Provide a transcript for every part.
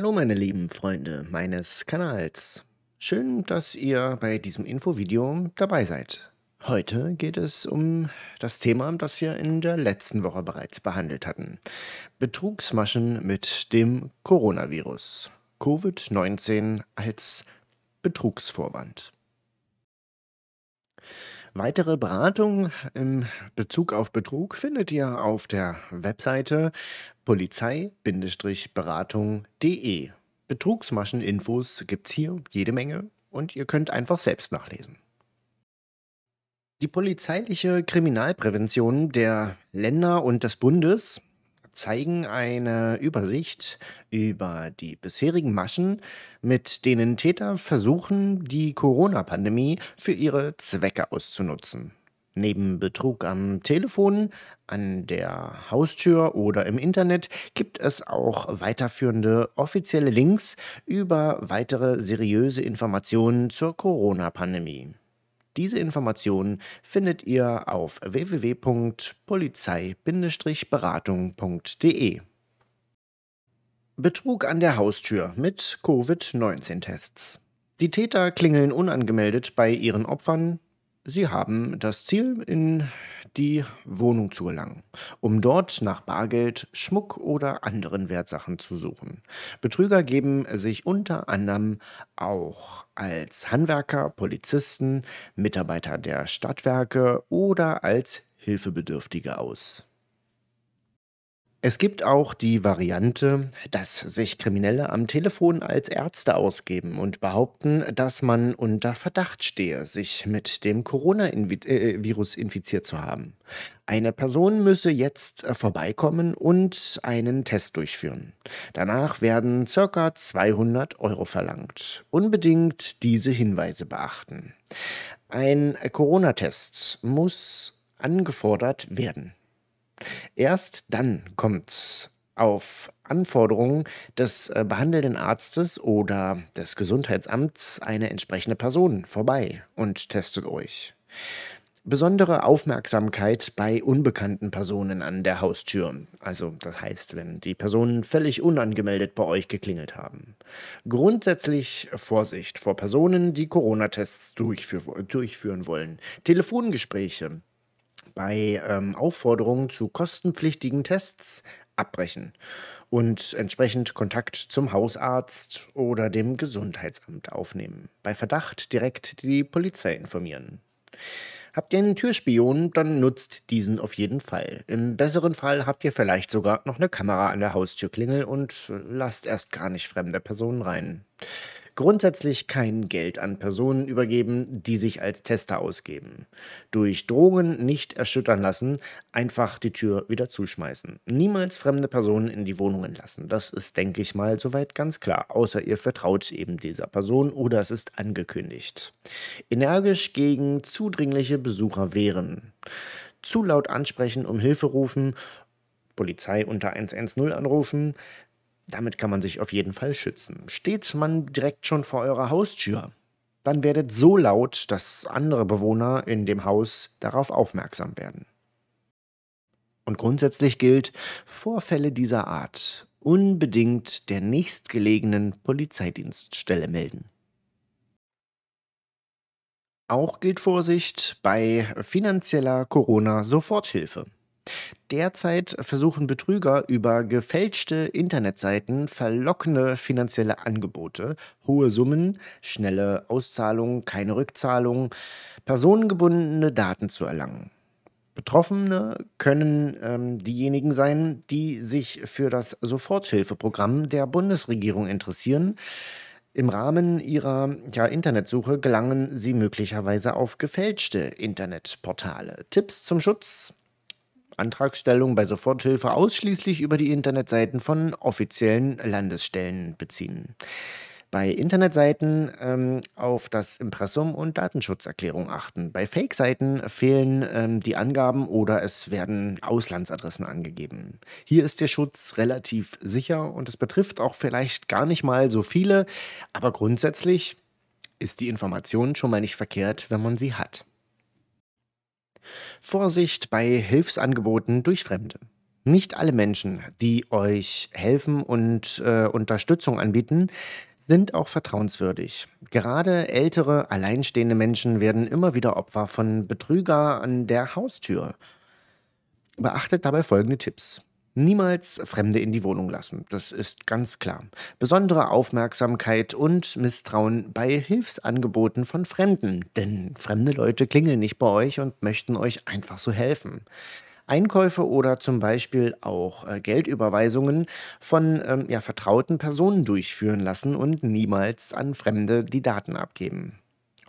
Hallo meine lieben Freunde meines Kanals. Schön, dass ihr bei diesem Infovideo dabei seid. Heute geht es um das Thema, das wir in der letzten Woche bereits behandelt hatten. Betrugsmaschen mit dem Coronavirus. Covid-19 als Betrugsvorwand. Weitere Beratung im Bezug auf Betrug findet ihr auf der Webseite polizei-beratung.de. Betrugsmascheninfos gibt's hier jede Menge und ihr könnt einfach selbst nachlesen. Die polizeiliche Kriminalprävention der Länder und des Bundes zeigen eine Übersicht über die bisherigen Maschen, mit denen Täter versuchen, die Corona-Pandemie für ihre Zwecke auszunutzen. Neben Betrug am Telefon, an der Haustür oder im Internet gibt es auch weiterführende offizielle Links über weitere seriöse Informationen zur Corona-Pandemie. Diese Informationen findet ihr auf www.polizei-beratung.de. Betrug an der Haustür mit Covid-19-Tests. Die Täter klingeln unangemeldet bei ihren Opfern, Sie haben das Ziel, in die Wohnung zu gelangen, um dort nach Bargeld, Schmuck oder anderen Wertsachen zu suchen. Betrüger geben sich unter anderem auch als Handwerker, Polizisten, Mitarbeiter der Stadtwerke oder als Hilfebedürftige aus. Es gibt auch die Variante, dass sich Kriminelle am Telefon als Ärzte ausgeben und behaupten, dass man unter Verdacht stehe, sich mit dem Coronavirus äh, äh, infiziert zu haben. Eine Person müsse jetzt äh, vorbeikommen und einen Test durchführen. Danach werden ca. 200 Euro verlangt. Unbedingt diese Hinweise beachten. Ein Corona-Test muss angefordert werden. Erst dann kommt auf Anforderungen des äh, behandelnden Arztes oder des Gesundheitsamts eine entsprechende Person vorbei und testet euch. Besondere Aufmerksamkeit bei unbekannten Personen an der Haustür. Also das heißt, wenn die Personen völlig unangemeldet bei euch geklingelt haben. Grundsätzlich Vorsicht vor Personen, die Corona-Tests durchführen wollen. Telefongespräche, bei ähm, Aufforderungen zu kostenpflichtigen Tests abbrechen und entsprechend Kontakt zum Hausarzt oder dem Gesundheitsamt aufnehmen. Bei Verdacht direkt die Polizei informieren. Habt ihr einen Türspion, dann nutzt diesen auf jeden Fall. Im besseren Fall habt ihr vielleicht sogar noch eine Kamera an der Haustürklingel und äh, lasst erst gar nicht fremde Personen rein grundsätzlich kein Geld an Personen übergeben, die sich als Tester ausgeben. Durch Drohungen nicht erschüttern lassen, einfach die Tür wieder zuschmeißen. Niemals fremde Personen in die Wohnungen lassen. Das ist, denke ich mal, soweit ganz klar, außer ihr vertraut eben dieser Person oder es ist angekündigt. Energisch gegen zudringliche Besucher wehren. Zu laut ansprechen, um Hilfe rufen Polizei unter 110 anrufen, damit kann man sich auf jeden Fall schützen. Steht man direkt schon vor eurer Haustür, dann werdet so laut, dass andere Bewohner in dem Haus darauf aufmerksam werden. Und grundsätzlich gilt, Vorfälle dieser Art unbedingt der nächstgelegenen Polizeidienststelle melden. Auch gilt Vorsicht bei finanzieller Corona-Soforthilfe. Derzeit versuchen Betrüger über gefälschte Internetseiten verlockende finanzielle Angebote, hohe Summen, schnelle Auszahlungen, keine Rückzahlung, personengebundene Daten zu erlangen. Betroffene können ähm, diejenigen sein, die sich für das Soforthilfeprogramm der Bundesregierung interessieren. Im Rahmen ihrer ja, Internetsuche gelangen sie möglicherweise auf gefälschte Internetportale. Tipps zum Schutz Antragstellung bei Soforthilfe ausschließlich über die Internetseiten von offiziellen Landesstellen beziehen. Bei Internetseiten ähm, auf das Impressum und Datenschutzerklärung achten. Bei Fake-Seiten fehlen ähm, die Angaben oder es werden Auslandsadressen angegeben. Hier ist der Schutz relativ sicher und es betrifft auch vielleicht gar nicht mal so viele, aber grundsätzlich ist die Information schon mal nicht verkehrt, wenn man sie hat. Vorsicht bei Hilfsangeboten durch Fremde. Nicht alle Menschen, die euch helfen und äh, Unterstützung anbieten, sind auch vertrauenswürdig. Gerade ältere, alleinstehende Menschen werden immer wieder Opfer von Betrüger an der Haustür. Beachtet dabei folgende Tipps. Niemals Fremde in die Wohnung lassen, das ist ganz klar. Besondere Aufmerksamkeit und Misstrauen bei Hilfsangeboten von Fremden, denn fremde Leute klingeln nicht bei euch und möchten euch einfach so helfen. Einkäufe oder zum Beispiel auch äh, Geldüberweisungen von ähm, ja, vertrauten Personen durchführen lassen und niemals an Fremde die Daten abgeben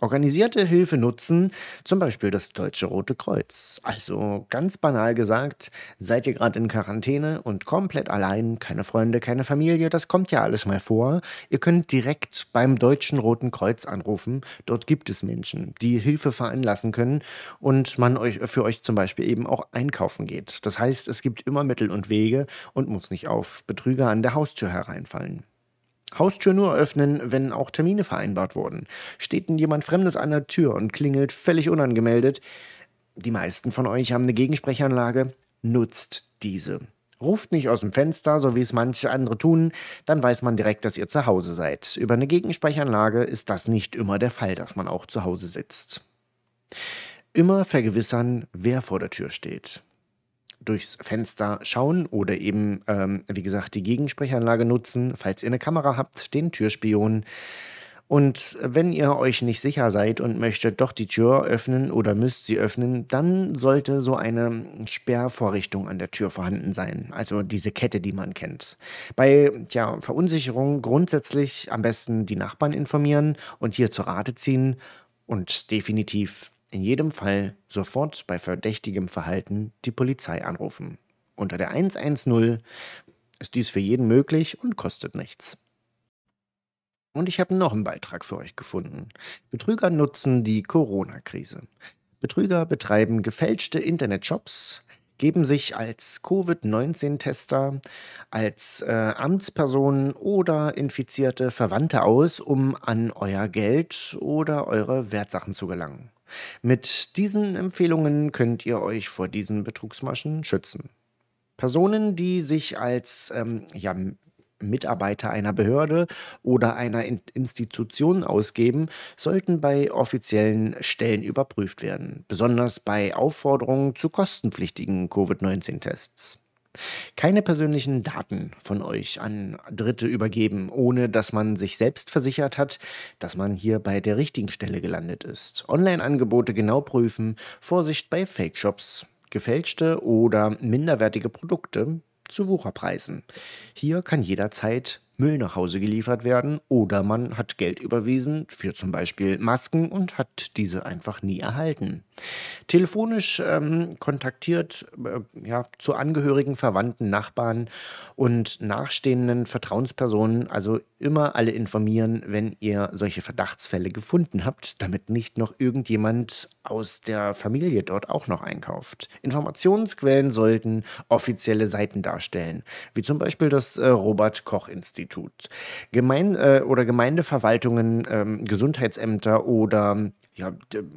organisierte Hilfe nutzen, zum Beispiel das Deutsche Rote Kreuz. Also ganz banal gesagt, seid ihr gerade in Quarantäne und komplett allein, keine Freunde, keine Familie, das kommt ja alles mal vor. Ihr könnt direkt beim Deutschen Roten Kreuz anrufen. Dort gibt es Menschen, die Hilfe veranlassen können und man euch, für euch zum Beispiel eben auch einkaufen geht. Das heißt, es gibt immer Mittel und Wege und muss nicht auf Betrüger an der Haustür hereinfallen. Haustür nur öffnen, wenn auch Termine vereinbart wurden. Steht denn jemand Fremdes an der Tür und klingelt völlig unangemeldet? Die meisten von euch haben eine Gegensprechanlage. Nutzt diese. Ruft nicht aus dem Fenster, so wie es manche andere tun, dann weiß man direkt, dass ihr zu Hause seid. Über eine Gegensprechanlage ist das nicht immer der Fall, dass man auch zu Hause sitzt. Immer vergewissern, wer vor der Tür steht durchs Fenster schauen oder eben, ähm, wie gesagt, die Gegensprechanlage nutzen, falls ihr eine Kamera habt, den Türspion. Und wenn ihr euch nicht sicher seid und möchtet doch die Tür öffnen oder müsst sie öffnen, dann sollte so eine Sperrvorrichtung an der Tür vorhanden sein. Also diese Kette, die man kennt. Bei tja, Verunsicherung grundsätzlich am besten die Nachbarn informieren und hier zur Rate ziehen und definitiv in jedem Fall sofort bei verdächtigem Verhalten die Polizei anrufen. Unter der 110 ist dies für jeden möglich und kostet nichts. Und ich habe noch einen Beitrag für euch gefunden. Betrüger nutzen die Corona-Krise. Betrüger betreiben gefälschte Internetshops, geben sich als Covid-19-Tester, als äh, Amtspersonen oder infizierte Verwandte aus, um an euer Geld oder eure Wertsachen zu gelangen. Mit diesen Empfehlungen könnt ihr euch vor diesen Betrugsmaschen schützen. Personen, die sich als ähm, ja, Mitarbeiter einer Behörde oder einer Institution ausgeben, sollten bei offiziellen Stellen überprüft werden, besonders bei Aufforderungen zu kostenpflichtigen Covid-19-Tests. Keine persönlichen Daten von euch an Dritte übergeben, ohne dass man sich selbst versichert hat, dass man hier bei der richtigen Stelle gelandet ist. Online-Angebote genau prüfen, Vorsicht bei Fake-Shops, gefälschte oder minderwertige Produkte zu Wucherpreisen. Hier kann jederzeit Müll nach Hause geliefert werden oder man hat Geld überwiesen für zum Beispiel Masken und hat diese einfach nie erhalten. Telefonisch ähm, kontaktiert äh, ja, zu Angehörigen, Verwandten, Nachbarn und nachstehenden Vertrauenspersonen, also immer alle informieren, wenn ihr solche Verdachtsfälle gefunden habt, damit nicht noch irgendjemand aus der Familie dort auch noch einkauft. Informationsquellen sollten offizielle Seiten darstellen, wie zum Beispiel das äh, Robert Koch Institut. Instituts. Gemein äh, oder Gemeindeverwaltungen, ähm, Gesundheitsämter oder ja,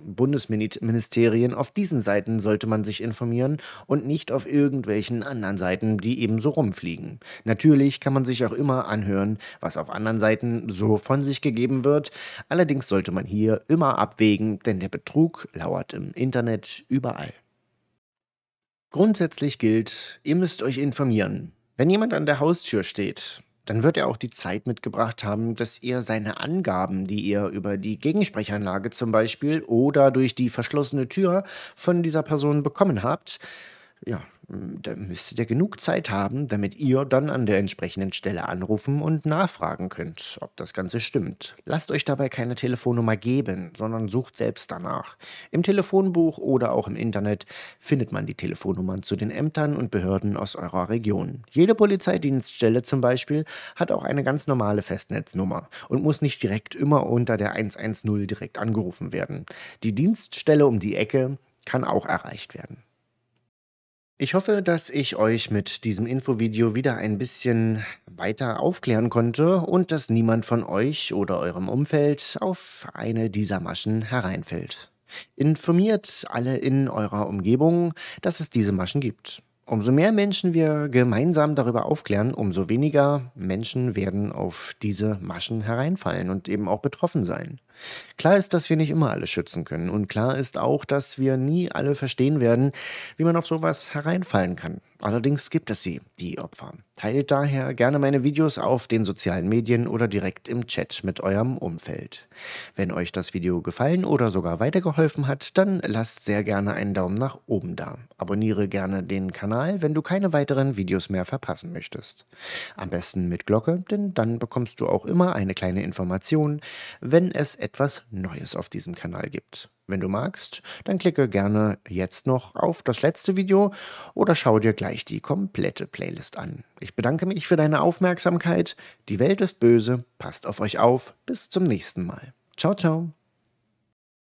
Bundesministerien, auf diesen Seiten sollte man sich informieren und nicht auf irgendwelchen anderen Seiten, die eben so rumfliegen. Natürlich kann man sich auch immer anhören, was auf anderen Seiten so von sich gegeben wird. Allerdings sollte man hier immer abwägen, denn der Betrug lauert im Internet überall. Grundsätzlich gilt, ihr müsst euch informieren. Wenn jemand an der Haustür steht, dann wird er auch die Zeit mitgebracht haben, dass ihr seine Angaben, die ihr über die Gegensprechanlage zum Beispiel oder durch die verschlossene Tür von dieser Person bekommen habt, ja, hm, da müsstet ihr genug Zeit haben, damit ihr dann an der entsprechenden Stelle anrufen und nachfragen könnt, ob das Ganze stimmt. Lasst euch dabei keine Telefonnummer geben, sondern sucht selbst danach. Im Telefonbuch oder auch im Internet findet man die Telefonnummern zu den Ämtern und Behörden aus eurer Region. Jede Polizeidienststelle zum Beispiel hat auch eine ganz normale Festnetznummer und muss nicht direkt immer unter der 110 direkt angerufen werden. Die Dienststelle um die Ecke kann auch erreicht werden. Ich hoffe, dass ich euch mit diesem Infovideo wieder ein bisschen weiter aufklären konnte und dass niemand von euch oder eurem Umfeld auf eine dieser Maschen hereinfällt. Informiert alle in eurer Umgebung, dass es diese Maschen gibt. Umso mehr Menschen wir gemeinsam darüber aufklären, umso weniger Menschen werden auf diese Maschen hereinfallen und eben auch betroffen sein. Klar ist, dass wir nicht immer alle schützen können und klar ist auch, dass wir nie alle verstehen werden, wie man auf sowas hereinfallen kann. Allerdings gibt es sie, die Opfer. Teilt daher gerne meine Videos auf den sozialen Medien oder direkt im Chat mit eurem Umfeld. Wenn euch das Video gefallen oder sogar weitergeholfen hat, dann lasst sehr gerne einen Daumen nach oben da. Abonniere gerne den Kanal, wenn du keine weiteren Videos mehr verpassen möchtest. Am besten mit Glocke, denn dann bekommst du auch immer eine kleine Information, wenn es etwas Neues auf diesem Kanal gibt. Wenn du magst, dann klicke gerne jetzt noch auf das letzte Video oder schau dir gleich die komplette Playlist an. Ich bedanke mich für deine Aufmerksamkeit. Die Welt ist böse, passt auf euch auf. Bis zum nächsten Mal. Ciao, ciao.